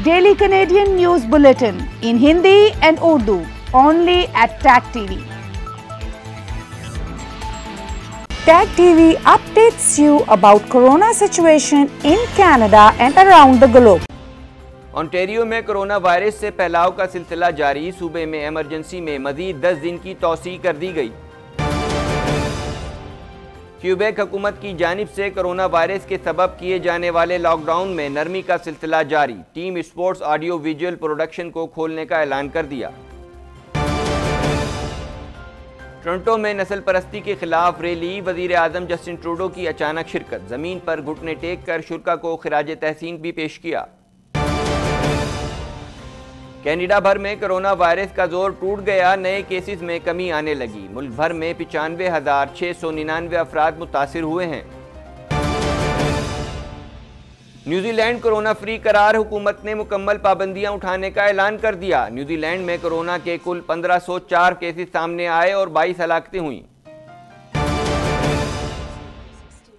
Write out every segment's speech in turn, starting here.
Daily Canadian news bulletin in Hindi and Urdu only at Tag TV Tag TV updates you about corona situation in Canada and around the globe Ontario में corona virus से फैलाव का सिलसिला जारी सूबे में emergency में मजीद दस दिन की तोसी कर दी गई क्यूबेक हुकूमत की जानब से कोरोना वायरस के सबब किए जाने वाले लॉकडाउन में नरमी का सिलसिला जारी team sports audio visual production को खोलने का ऐलान कर दिया टोरंटो में नस्ल परस्ती के खिलाफ रैली वजीर अजम जस्टिन ट्रूडो की अचानक शिरकत ज़मीन पर घुटने टेक कर शुरा को खराज तहसीन भी पेश किया कैनेडा भर में कोरोना वायरस का जोर टूट गया नए केसेस में कमी आने लगी मुल्क भर में पिचानवे हज़ार छह सौ निन्यानवे अफराद मुतासर हुए हैं न्यूजीलैंड कोरोना फ्री करार हुकूमत ने मुकम्मल पाबंदियां उठाने का ऐलान कर दिया न्यूजीलैंड में कोरोना के कुल 1504 केसेस सामने आए और 22 हलाकतें हुई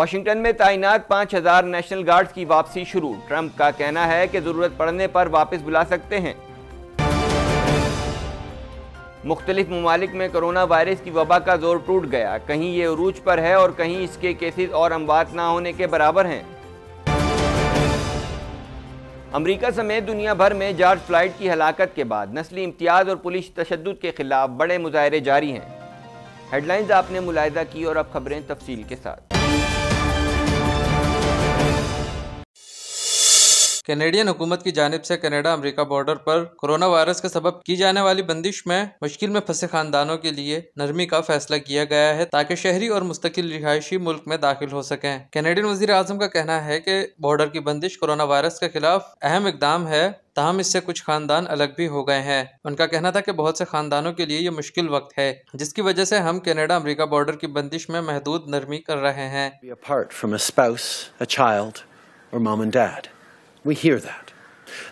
वाशिंगटन में तैनात 5000 नेशनल गार्ड्स की वापसी शुरू ट्रंप का कहना है कि ज़रूरत पड़ने पर वापस बुला सकते हैं मुख्तलिफ ममालिक में करोना वायरस की वबा का जोर टूट गया कहीं ये अरूज पर है और कहीं इसके केसेज और अमवात ना होने के बराबर हैं अमरीका समेत दुनिया भर में जार्ज फ्लाइट की हलाकत के बाद नस्ली इम्तियाज़ और पुलिस तशद के खिलाफ बड़े मुजाहरे जारी हैं हेडलाइंस आपने मुलायदा की और अब खबरें तफसील के साथ कैनेडियन हुकूमत की जानब से कनाडा अमेरिका बॉर्डर पर कोरोना वायरस के सबब की जाने वाली बंदिश में मुश्किल में फंसे खानदानों के लिए नरमी का फैसला किया गया है ताकि शहरी और मुस्तकिल रिहायशी मुल्क में दाखिल हो सकें कैनेडियन वजीर आजम का कहना है कि बॉर्डर की बंदिश कोरोना वायरस के खिलाफ अहम इकदाम है तहम इससे कुछ खानदान अलग भी हो गए हैं उनका कहना था कि बहुत से खानदानों के लिए ये मुश्किल वक्त है जिसकी वजह से हम कनाडा अमेरिका बॉर्डर की बंदिश में महदूद नरमी कर रहे हैं We hear that.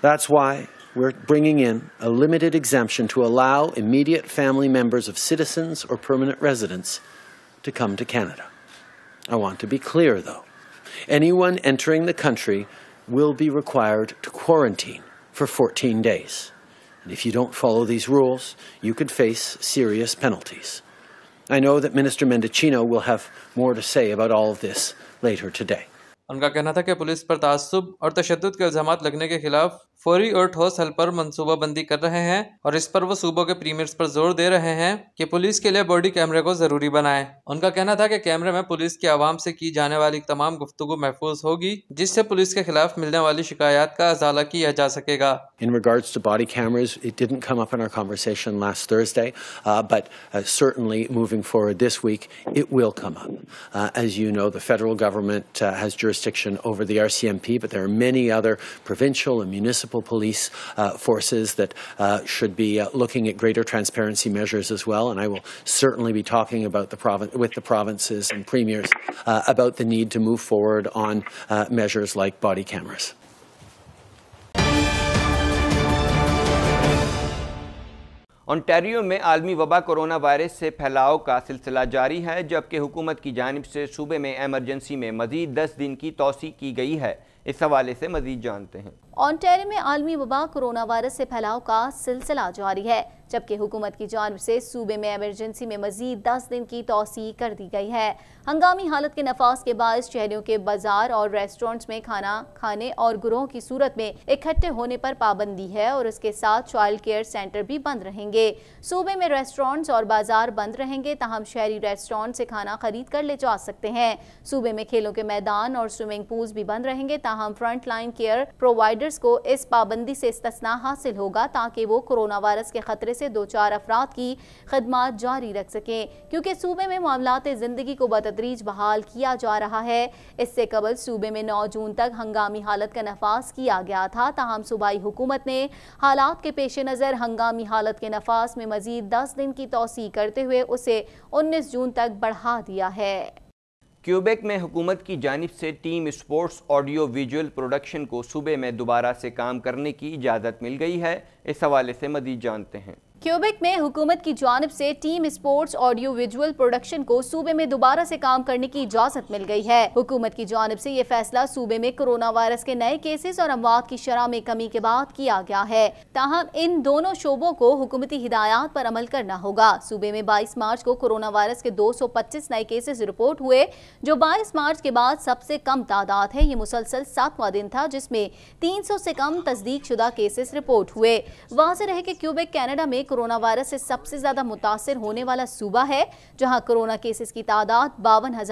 That's why we're bringing in a limited exemption to allow immediate family members of citizens or permanent residents to come to Canada. I want to be clear, though. Anyone entering the country will be required to quarantine for 14 days. And if you don't follow these rules, you could face serious penalties. I know that Minister Mendocino will have more to say about all of this later today. उनका कहना था कि police पर तसब और तशद के इल्ज़ाम लगने के खिलाफ फौरी और ठोस हल पर मनसूबाबंदी कर रहे हैं और इस पर वो सूबों के प्रीमियर्स पर जोर दे रहे हैं कि पुलिस के लिए बॉडी कैमरे को जरूरी बनाएं। उनका कहना था कि कैमरे में पुलिस की आवाम से की जाने वाली तमाम गुफ्तु महफूज होगी जिससे पुलिस के खिलाफ मिलने वाली शिकायत का अजाला किया जा सकेगा municipal police uh, forces that uh, should be uh, looking at greater transparency measures as well. And I will certainly be talking about the province with the provinces and premiers about the need to move forward on measures like body cameras. Ontario में आलमी वबा corona virus से फैलाव का सिलसिला जारी है जबकि हुकूमत की जानब से सूबे में एमरजेंसी में मजीद दस दिन की तोसी की गई है इस हवाले से मजीद जानते हैं ओंटारियो में आलमी वबा कोरोना वायरस से फैलाव का सिलसिला जारी है जबकि हुकूमत की जानब से सूबे में एमरजेंसी में मजीद दस दिन की तोसी कर दी गई है हंगामी हालत के नफाज के बाद शहरों के बाजार और रेस्टोरेंट्स में खाना खाने और ग्रोहों की सूरत में इकट्ठे होने पर पाबंदी है और उसके साथ चाइल्ड केयर सेंटर भी बंद रहेंगे सूबे में रेस्टोरेंट्स और बाजार बंद रहेंगे तहम शहरी रेस्टोरेंट से खाना खरीद कर ले जा सकते हैं सूबे में खेलों के मैदान और स्विमिंग पूल्स भी बंद रहेंगे तहम फ्रंट लाइन केयर प्रोवाइडर्स को इस पाबंदी से इस्तना हासिल होगा ताकि वो कोरोना वायरस के खतरे से दो चार अफराद की खदमात जारी रख सकें क्योंकि सूबे में मामला ज़िंदगी को बतदरीज बहाल किया जा रहा है इससे कबल सूबे में नौ जून तक हंगामी हालत का नफाज किया गया था तहम सूबाई हुकूमत ने हालात के पेश नज़र हंगामी हालत के नफाज में मजीद दस दिन की तोसी करते हुए उसे उन्नीस जून तक बढ़ा दिया है क्यूबेक में हुकूमत की जानब से team sports audio visual production को सूबे में दोबारा से काम करने की इजाज़त मिल गई है इस हवाले से मजीद जानते हैं क्यूबिक में हुकूमत की जानब से team sports audio visual production को सूबे में दोबारा से काम करने की इजाजत मिल गई है हुकूमत की जानब से ये फैसला सूबे में कोरोना वायरस के नए केसेस और अमवात की शराह में कमी के बाद किया गया है ताहम इन दोनों शोबों को हुकूमती हिदायत पर अमल करना होगा सूबे में बाईस मार्च को कोरोना वायरस के दो सौ पच्चीस नए केसेज रिपोर्ट हुए जो बाईस मार्च के बाद सबसे कम तादाद है ये मुसलसल सातवा दिन था जिसमे तीन सौ से कम तस्दीक शुदा केसेस रिपोर्ट हुए वाज रहे की क्यूबिक कैनेडा में कोरोना वायरस से सबसे ज़्यादा मुतासर होने वाला सूबा है जहां कोरोना केसेस की तादाद बावन है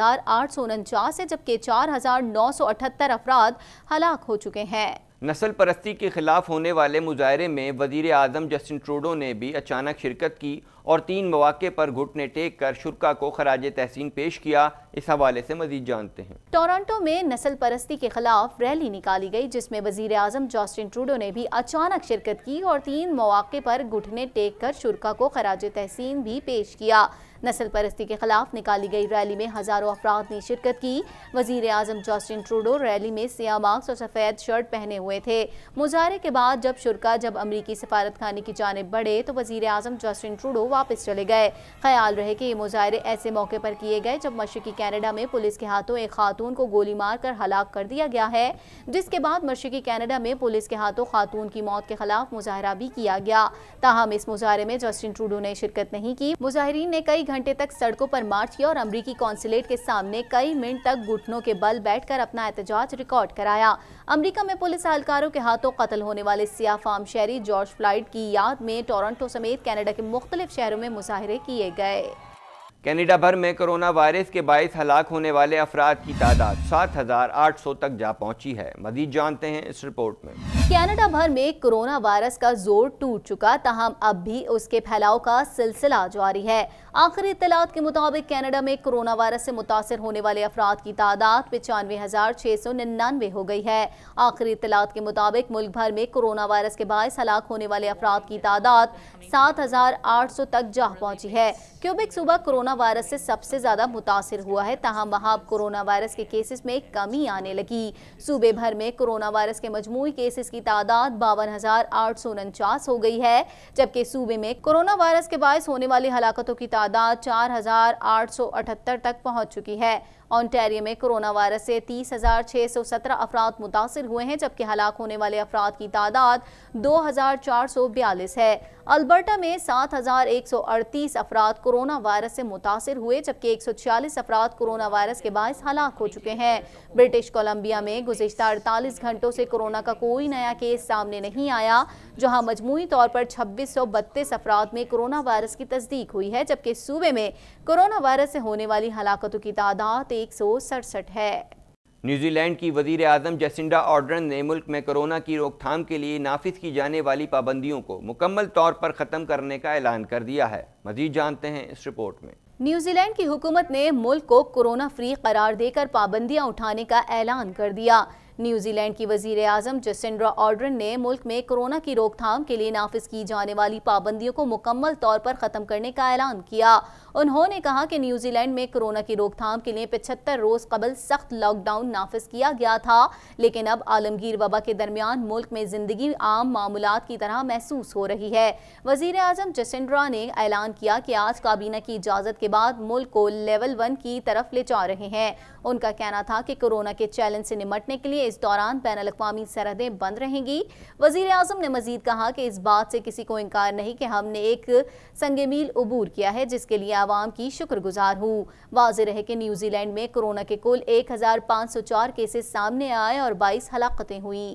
जबकि चार हज़ार नौ सौ अठहत्तर अफराद हलाक हो चुके हैं नस्ल परस्ती के खिलाफ होने वाले मुजाहरे में वजीर अजम जस्टिन ट्रूडो ने भी अचानक शिरकत की और तीन मौाक़े पर घुटने टेक कर शुरा को खराज तहसीन पेश किया इस हवाले से मजीद जानते हैं टोरंटो में नस्ल परस्ती के खिलाफ रैली निकाली गई जिसमें वजीर अजम जस्टिन ट्रूडो ने भी अचानक शिरकत की और तीन मौाक़े पर घुटने टेक कर शुरा को खराज तहसीन भी पेश किया नस्ल परस्ती के खिलाफ निकाली गई रैली में हजारों अफराद ने शिरकत की वजीर आजम जस्टिन ट्रूडो रैली में सिया मार्क्स और सफ़ेद शर्ट पहने हुए थे मुजाहरे के बाद जब शुरा जब अमरीकी सफारत खाने की जानब बढ़े तो वजीर आजम जॉस्टिन ट्रूडो वापस चले गए ख्याल रहे कि ये मुजाहरे ऐसे मौके पर किए गए जब मशरकी कैनेडा में पुलिस के हाथों एक खातून को गोली मारकर हलाक कर दिया गया है जिसके बाद मशरकी कैनेडा में पुलिस के हाथों खातून की मौत के खिलाफ मुजाहरा भी किया गया ताहम इस मुजाहरे में जस्टिन ट्रूडो ने शिरकत नहीं की मुजाहरीन ने कई घंटे तक सड़कों पर मार्च किया और अमरीकी कौंसुलेट के सामने कई मिनट तक घुटनों के बल बैठकर अपना एहतजाज रिकॉर्ड कराया अमरीका में पुलिस अहलकारों के हाथों कत्ल होने वाले सियाफाम शहरी जॉर्ज फ्लाइट की याद में टोरंटो समेत कैनेडा के मुख्तलिफ शहरों में मुजाहरे किए गए कैनेडा भर में कोरोना वायरस के बायस हलाक होने वाले अफराद की तादाद सात हजार आठ सौ तक जा पहुँची है मजीद जानते हैं इस रिपोर्ट में कनाडा भर में कोरोना वायरस का जोर टूट चुका तहम अब भी उसके फैलाव का सिलसिला जारी है आखिरी इतलात के मुताबिक कनाडा में कोरोना वायरस से मुतासर होने वाले अफराद की तादाद पचानवे हज़ार छह सौ निन्यानवे हो गई है आखिरी इतलात के मुताबिक मुल्क भर में कोरोना वायरस के बायस हलाक होने वाले अफराद की तादाद सात हज़ार आठ सौ तक जा पहुंची है क्यूबिक सूबा कोरोना वायरस से सबसे ज़्यादा मुतासर हुआ है तहम वहां अब कोरोना वायरस के केसेस में कमी आने लगी सूबे भर में कोरोना वायरस के मजमू केसेस की की तादाद बावन हो गई है जबकि सूबे में कोरोना वायरस के बायस होने वाली हलाकतों की तादाद चार तक पहुँच चुकी है ऑनटेरियो में कोरोना वायरस से तीस हजार छह सौ सत्रह अफराद मुतासर हुए हैं जबकि हलाक होने वाले अफराद की तादाद दो हजार चार सौ बयालीस है अल्बर्टा में सात हजार एक सौ अड़तीस अफराद कोरोना वायरस से मुतासर हुए जबकि एक सौ छियालीस अफराद कोरोना वायरस के बायस हलाक हो चुके हैं ब्रिटिश कोलंबिया में गुजशत अड़तालीस घंटों से कोरोना का कोई नया केस सामने नहीं आया जहां मजमू तौर पर छब्बीस सौ बत्तीस अफराद में कोरोना वायरस की तस्दीक हुई है जबकि सूबे में कोरोना वायरस से होने वाली हलाकतों की तादाद एक सौ सड़सठ है न्यूजीलैंड की वजीर आजम जैसिंडा ऑर्डरन ने मुल्क में कोरोना की रोकथाम के लिए नाफिज की जाने वाली पाबंदियों को मुकम्मल तौर पर ख़त्म करने का ऐलान कर दिया है मजीद जानते हैं इस रिपोर्ट में न्यूजीलैंड की हुकूमत ने मुल्क को कोरोना फ्री करार देकर पाबंदियां उठाने का ऐलान कर दिया न्यूजीलैंड की वजीर आजम जसेंड्रा ऑर्डरन ने मुल्क में कोरोना की रोकथाम के लिए नाफिज की जाने वाली पाबंदियों को मुकम्मल तौर पर ख़त्म करने का ऐलान किया उन्होंने कहा कि न्यूजीलैंड में कोरोना की रोकथाम के लिए पचहत्तर रोज़ कबल सख्त लॉकडाउन नाफिज किया गया था लेकिन अब आलमगीर वबा के दरमियान मुल्क में ज़िंदगी आम मामूलत की तरह महसूस हो रही है वजीर अजम जसेंड्रा ने ऐलान किया कि आज काबीना की इजाज़त के बाद मुल्क को लेवल वन की तरफ ले जा रहे हैं उनका कहना था कि कोरोना के चैलेंज से निमटने के लिए इस दौरान बैन अवी सरहदें बंद रहेंगी वजीर अजम ने मजीद कहा कि इस बात से किसी को इनकार नहीं कि हमने एक संग मील अबूर किया है जिसके लिए आवाम की शुक्रगुजार हूँ वाज रहे कि न्यूजीलैंड में कोरोना के कुल एक हज़ार पाँच सौ चार केसेस सामने आए और बाईस हलाकतें हुई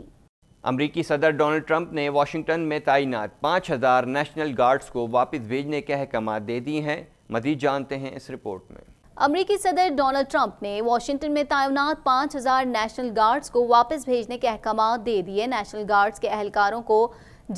अमरीकी सदर डोनल्ड ट्रंप ने वाशिंगटन में तैनात पाँच हज़ार नेशनल गार्ड्स को वापस भेजने के अहकाम दे दिए हैं मजीद जानते हैं इस रिपोर्ट में अमरीकी सदर डोनाल्ड ट्रंप ने वाशिंगटन में तैनात 5000 नेशनल गार्ड्स को वापस भेजने के अहकाम दे दिए नेशनल गार्ड्स के अहलकारों को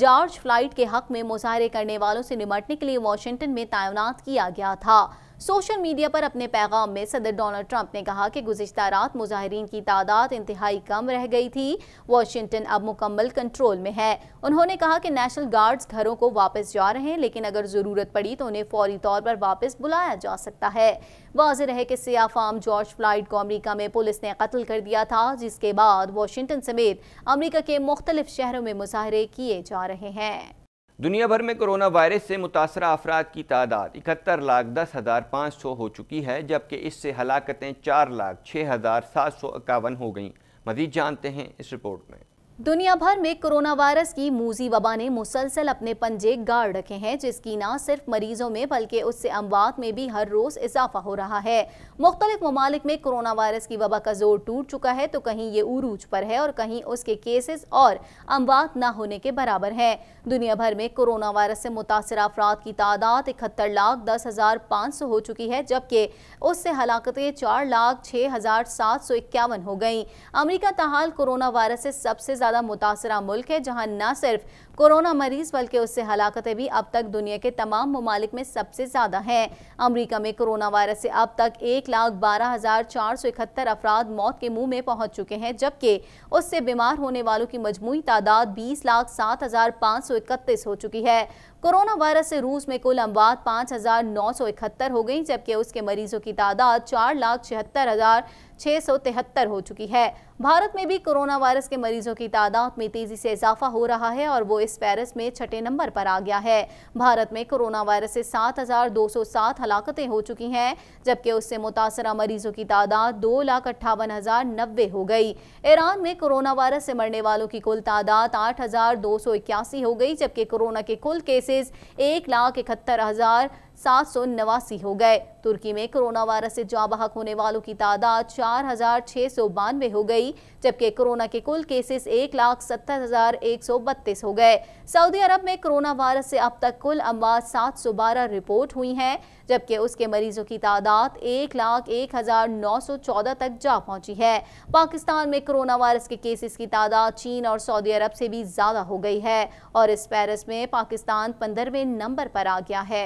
जॉर्ज फ्लाइट के हक में मुजाहरे करने वालों से निमटने के लिए वाशिंगटन में तैनात किया गया था सोशल मीडिया पर अपने पैगाम में सदर डोनाल्ड ट्रंप ने कहा कि गुजशत रात मुजाहरीन की तादाद इंतहाई कम रह गई थी वाशिंगटन अब मुकम्मल कंट्रोल में है उन्होंने कहा कि नेशनल गार्ड्स घरों को वापस जा रहे हैं लेकिन अगर ज़रूरत पड़ी तो उन्हें फौरी तौर पर वापस बुलाया जा सकता है वाज रहे कि सिया फार्म जॉर्ज फ्लाइट को अमरीका में पुलिस ने कत्ल कर दिया था जिसके बाद वाशिंगटन समेत अमरीका के मुख्तलिफ शहरों में मुजाहरे किए जा रहे हैं दुनिया भर में कोरोना वायरस से मुतासर अफराद की तादाद इकहत्तर लाख दस हज़ार पाँच सौ हो चुकी है जबकि इससे हलाकतें चार लाख छः हज़ार सात सौ इक्यावन हो गईं मजीद जानते हैं इस रिपोर्ट में दुनिया भर में कोरोना वायरस की मूजी वबा ने मुसलसल अपने पंजे गाड़ रखे हैं जिसकी ना सिर्फ मरीजों में बल्कि उससे अमवात में भी हर रोज़ इजाफा हो रहा है मुख्तलिफ ममालिक में कोरोना वायरस की वबा का जोर टूट चुका है तो कहीं ये उरूज पर है और कहीं उसके केसेस और अमवात ना होने के बराबर हैं दुनिया भर में कोरोना वायरस से मुतासर अफराद की तादाद इकहत्तर लाख दस हज़ार पाँच सौ हो चुकी है जबकि उससे हलाकतें चार लाख छः हज़ार सात सौ इक्यावन हो गई अमरीका तहाल कोरोना वायरस से सबसे ज़्यादा मुतासर मुल्क है जहाँ न सिर्फ कोरोना मरीज बल्कि उससे हलाकतें भी अब तक दुनिया के तमाम ममालिक में सबसे ज़्यादा हैं अमरीका में कोरोना वायरस से अब तक एक लाख बारह हज़ार चार सौ इकहत्तर अफराद मौत के मुंह में पहुंच चुके हैं जबकि उससे बीमार होने वालों की मजमू तादाद बीस लाख सात हज़ार पाँच सौ इकतीस हो चुकी है कोरोना वायरस से रूस में कुल अमवात पाँच हजार नौ सौ इकहत्तर हो गई जबकि उसके मरीजों की तादाद चार लाख छिहत्तर हजार छह सौ तिहत्तर हो चुकी है भारत में भी कोरोना वायरस के मरीजों की तादाद में तेजी से इजाफा हो रहा है और वो इस वायरस में छठे नंबर पर आ गया है भारत में कोरोना वायरस से 7,207 हलाकतें हो चुकी हैं जबकि उससे मुतासरा मरीजों की तादाद दो लाख अट्ठावन हजार नब्बे हो गई ईरान में कोरोना वायरस से मरने वालों की कुल तादाद आठ हजार दो सौ इक्यासी हो गई जबकि कोरोना के कुल केसेस केसेस एक लाख इकहत्तर हज़ार सात सौ नवासी हो गए तुर्की में कोरोना वायरस से जाँ बहक होने वालों की तादाद चार हजार छह सौ बानवे हो गई जबकि कोरोना के कुल केसेस एक लाख सत्तर हजार एक सौ बत्तीस हो गए सऊदी अरब में कोरोना वायरस से अब तक कुल अमवात सात सौ बारह रिपोर्ट हुई हैं जबकि उसके मरीजों की तादाद एक लाख एक हजार नौ सौ चौदह तक जा पहुंची है पाकिस्तान में कोरोना वायरस के केसेस की तादाद चीन और सऊदी अरब से भी ज़्यादा हो गई है और इस पैरस में पाकिस्तान पंद्रहवें नंबर पर आ गया है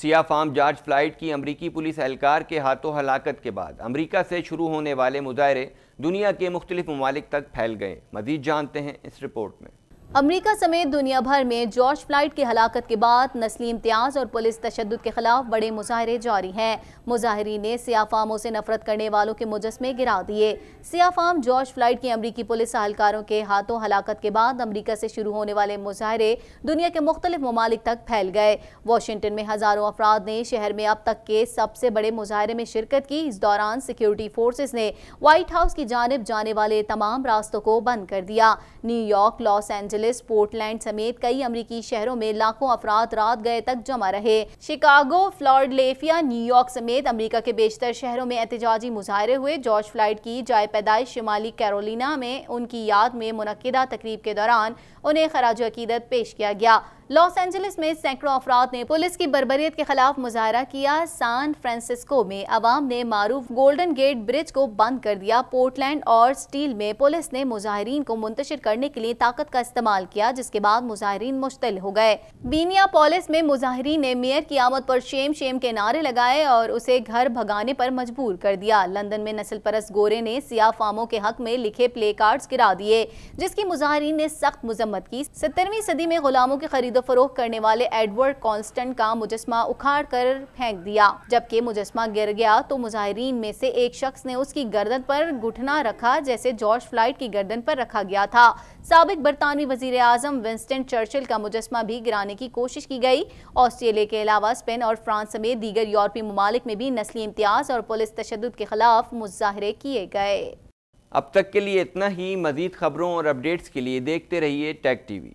सिया फार्म जार्ज फ्लाइट की अमरीकी पुलिस एहलकार के हाथों हलाकत के बाद अमरीका से शुरू होने वाले मुजाहरे दुनिया के मुख्तलिफ ममालिक तक फैल गए मजीद जानते हैं इस रिपोर्ट में अमेरिका समेत दुनिया भर में जॉर्ज फ्लाइट की हलाकत के बाद नस्ली इम्तियाज और पुलिस तशद के खिलाफ बड़े मुजाहरे जारी हैं मुजाहरी ने सियाफामों से नफरत करने वालों के मुजस्मे गिरा दिए सियाफाम जॉर्ज फ्लाइट की अमरीकी पुलिस अहलकारों के हाथों हलाकत के बाद अमरीका से शुरू होने वाले मुजाहरे दुनिया के मुख्तलिफ ममालिक तक फैल गए वाशिंगटन में हज़ारों अफराद ने शहर में अब तक के सबसे बड़े मुजाहरे में शिरकत की इस दौरान सिक्योरिटी फोर्सेज ने व्हाइट हाउस की जानब जाने वाले तमाम रास्तों को बंद कर दिया New York Los Angeles Angeles Portland समेत कई अमरीकी शहरों में लाखों अफराद रात गए तक जमा रहे शिकागो फ्लॉर्डलेफिया न्यूयॉर्क समेत अमरीका के बेशतर शहरों में एहतजाजी मुजाहरे हुए जॉर्ज फ्लाइट की जाय पैदाइश शिमाली कैरोलिना में उनकी याद में मुनदा तकरीब के दौरान उन्हें खराज अकीदत पेश किया गया लॉस एंजलिस में सैकड़ों अफराद ने पुलिस की बरबरीत के खिलाफ मुजाहरा किया सान फ्रांसिस्को में आवाम ने मारूफ गोल्डन गेट ब्रिज को बंद कर दिया पोर्टलैंड और स्टील में पुलिस ने मुजाहरीन को मुंतशिर करने के लिए ताकत का इस्तेमाल किया जिसके बाद मुजाहरीन मुश्तिल हो गए बीनिया पॉलिस में मुजाहरीन ने मेयर की आमद पर शेम शेम के नारे लगाए और उसे घर भगाने पर मजबूर कर दिया लंदन में नस्ल परस गोरे ने सिया फामो के हक में लिखे प्ले कार्ड गिरा दिए जिसकी मुजाहरीन ने सख्त मजम्मत की सत्तरवीं सदी में गुलामों की खरीद खरीदो फरोख करने वाले एडवर्ड कॉन्स्टेंट का मुजस्मा उखाड़ कर फेंक दिया जबकि मुजस्मा गिर गया तो मुजाहरीन में से एक शख्स ने उसकी गर्दन पर घुटना रखा जैसे जॉर्ज फ्लाइट की गर्दन पर रखा गया था सबक बरतानवी वजीर आजम विंस्टन चर्चिल का मुजस्मा भी गिराने की कोशिश की गई ऑस्ट्रेलिया के अलावा स्पेन और फ्रांस समेत दीगर यूरोपीय ममालिक में भी नस्ली इम्तियाज और पुलिस तशद के खिलाफ मुजाहरे किए गए अब तक के लिए इतना ही मजीद खबरों और अपडेट्स के लिए देखते रहिए टैग टीवी